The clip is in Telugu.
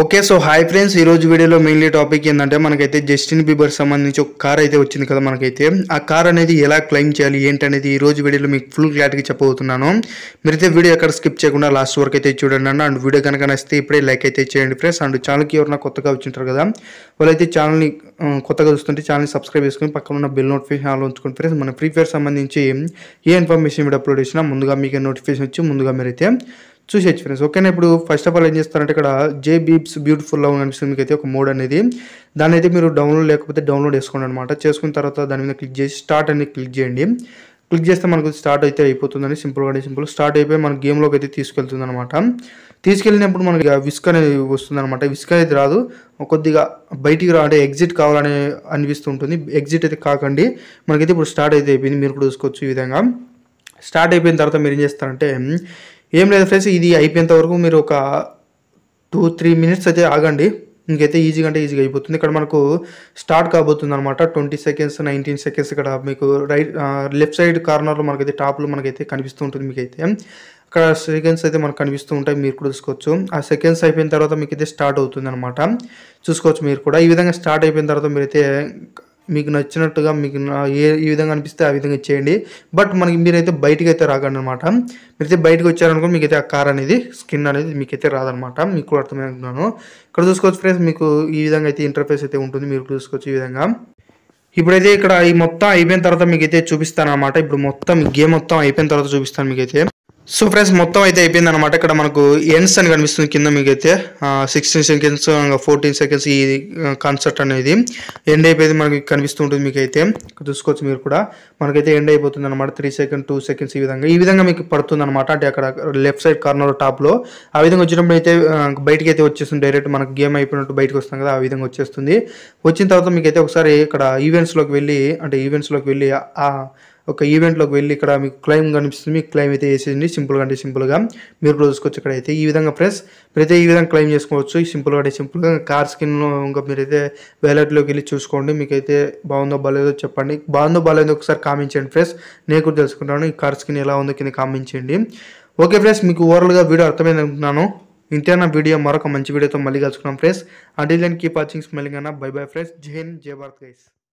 ఓకే సో హాయ్ ఫ్రెండ్స్ ఈ రోజు వీడియోలో మెయిన్లీ టాపిక్ ఏంటంటే మనకైతే జస్టిన్ బీబర్ సంబంధించి ఒక కార్ అయితే వచ్చింది కదా మనకైతే ఆ కార్ అనేది ఎలా క్లెయిమ్ చేయాలి ఏంటనేది ఈ రోజు వీడియోలో మీకు ఫుల్ క్లారిటీ చెప్పబోతున్నాను మీరైతే వీడియో ఎక్కడ స్కిప్ చేయకుండా లాస్ట్ వరకు అయితే చూడండి అన్న అండ్ వీడియో కనుక నచ్చితే ఇప్పుడే లైక్ అయితే చేయండి ఫ్రెండ్స్ అండ్ ఛానల్కి ఎవరైనా కొత్తగా వచ్చింటారు కదా వాళ్ళైతే ఛానల్ని కొత్తగా చూస్తుంటే ఛానల్ని సబ్స్క్రైబ్ చేసుకుని పక్కన ఉన్న బిల్ నోటిఫికేషన్ ఆల్ ఫ్రెండ్స్ మన ఫ్రీ ఫైర్ సంబంధించి ఏ ఇన్ఫర్మేషన్ మీరు అప్లోడ్ చేసినా ముందుగా మీకు నోటిఫికేషన్ వచ్చి ముందుగా మీరైతే చూసేయచ్చు ఫ్రెండ్స్ ఓకేనా ఇప్పుడు ఫస్ట్ ఆఫ్ ఆల్ ఏం చేస్తారంటే ఇక్కడ జే బీప్స్ బ్యూటిఫుల్ లవ్ అనిపిస్తుంది మీకు అయితే ఒక మోడ్ అనేది దాని అయితే మీరు డౌన్లోడ్ లేకపోతే డౌన్లోడ్ చేసుకోండి అనమాట చేసుకున్న తర్వాత దాని మీద క్లిక్ చేసి స్టార్ట్ అని క్లిక్ చేయండి క్లిక్ చేస్తే మనకు స్టార్ట్ అయితే అయిపోతుందని సింపుల్గానే సింపుల్ స్టార్ట్ అయిపోయి మన గేమ్లోకి అయితే తీసుకెళ్తుంది అనమాట తీసుకెళ్ళినప్పుడు మనకి విస్క్ అనేది వస్తుంది అనమాట విస్క్ అనేది రాదు కొద్దిగా బయటికి రా అంటే ఎగ్జిట్ కావాలని అనిపిస్తుంటుంది ఎగ్జిట్ అయితే కాకండి మనకైతే ఇప్పుడు స్టార్ట్ అయితే అయిపోయింది మీరు కూడా చూసుకోవచ్చు ఈ విధంగా స్టార్ట్ అయిపోయిన తర్వాత మీరు ఏం చేస్తారంటే ఏం లేదు ఫ్రెండ్స్ ఇది అయిపోయేంత వరకు మీరు ఒక టూ త్రీ మినిట్స్ అయితే ఆగండి ఇంకైతే ఈజీగా అంటే ఈజీగా అయిపోతుంది ఇక్కడ మనకు స్టార్ట్ కాబోతుంది అనమాట ట్వంటీ సెకండ్స్ నైన్టీన్ సెకండ్స్ ఇక్కడ మీకు రైట్ లెఫ్ట్ సైడ్ కార్నర్లో మనకైతే టాప్లో మనకైతే కనిపిస్తూ ఉంటుంది మీకైతే అక్కడ సెకండ్స్ అయితే మనకు కనిపిస్తూ ఉంటాయి మీరు కూడా చూసుకోవచ్చు ఆ సెకండ్స్ అయిపోయిన తర్వాత మీకు అయితే స్టార్ట్ అవుతుంది అనమాట చూసుకోవచ్చు మీరు కూడా ఈ విధంగా స్టార్ట్ అయిపోయిన తర్వాత మీరైతే మీకు నచ్చినట్టుగా మీకు ఏ ఈ విధంగా అనిపిస్తే ఆ విధంగా చేయండి బట్ మనకి మీరైతే బయటకు అయితే రాకండి అనమాట మీరైతే బయటకు వచ్చారనుకో మీకైతే ఆ కార్ అనేది స్కిన్ అనేది మీకైతే రాదనమాట మీకు కూడా అర్థమవుతున్నాను ఇక్కడ చూసుకోవచ్చు ఫ్రెండ్స్ మీకు ఈ విధంగా అయితే ఇంటర్ఫేస్ అయితే ఉంటుంది మీరు చూసుకోవచ్చు ఈ విధంగా ఇప్పుడైతే ఇక్కడ ఈ మొత్తం అయిపోయిన తర్వాత మీకైతే చూపిస్తాను అనమాట ఇప్పుడు మొత్తం గేమ్ మొత్తం అయిపోయిన తర్వాత చూపిస్తాను మీకైతే సో ఫ్రెండ్స్ మొత్తం అయితే అయిపోయింది అనమాట ఇక్కడ మనకు ఎండ్స్ అని కనిపిస్తుంది కింద మీకైతే సిక్స్టీన్ సెకండ్స్ ఫోర్టీన్ సెకండ్స్ ఈ కాన్సర్ట్ అనేది ఎండ్ అయిపోయింది మనకి కనిపిస్తుంటుంది మీకైతే చూసుకోవచ్చు మీరు కూడా మనకైతే ఎండ్ అయిపోతుంది అనమాట త్రీ సెకండ్ టూ సెకండ్స్ ఈ విధంగా ఈ విధంగా మీకు పడుతుంది అనమాట అంటే అక్కడ లెఫ్ట్ సైడ్ కార్నర్ టాప్లో ఆ విధంగా వచ్చినప్పుడు అయితే బయటకి అయితే వచ్చేస్తుంది డైరెక్ట్ మనకు గేమ్ అయిపోయినట్టు బయటకు వస్తాం కదా ఆ విధంగా వచ్చేస్తుంది వచ్చిన తర్వాత మీకైతే ఒకసారి ఇక్కడ ఈవెంట్స్లోకి వెళ్ళి అంటే ఈవెంట్స్లోకి వెళ్ళి ఆ ఒక ఈవెంట్లోకి వెళ్ళి ఇక్కడ మీకు క్లైమ్ కనిపిస్తుంది మీకు క్లైమ్ అయితే వేసేయండి సింపుల్గా అంటే సింపుల్గా మీరు కూడా చూసుకోవచ్చు ఇక్కడ అయితే ఈ విధంగా ఫ్రెండ్స్ ప్రతి ఈ విధంగా క్లైమ్ చేసుకోవచ్చు సింపుల్గా అంటే సింపుల్గా కార్ స్కిన్ ఇంకా మీరైతే వ్యాలెట్లోకి వెళ్ళి చూసుకోండి మీకైతే బాగుందో బాగాలేదో చెప్పండి బాగుందో బాగాలేదో ఒకసారి కామెంట్ చేయండి ఫ్రెండ్స్ నేను కూడా తెలుసుకుంటాను ఈ కార్ స్కిన్ ఎలా ఉందో కింద కామెంట్ చేయండి ఓకే ఫ్రెండ్స్ మీకు ఓవరాల్గా వీడియో అర్థమైంది అనుకుంటున్నాను ఇంతే నా వీడియో మరొక మంచి వీడియోతో మళ్ళీ కలుసుకున్నాం ఫ్రెండ్స్ అంటే దెన్ కీప్ వాచింగ్ స్మెల్లింగ్ అన్న bye bye friends Jai Hind జై భారత్ గైస్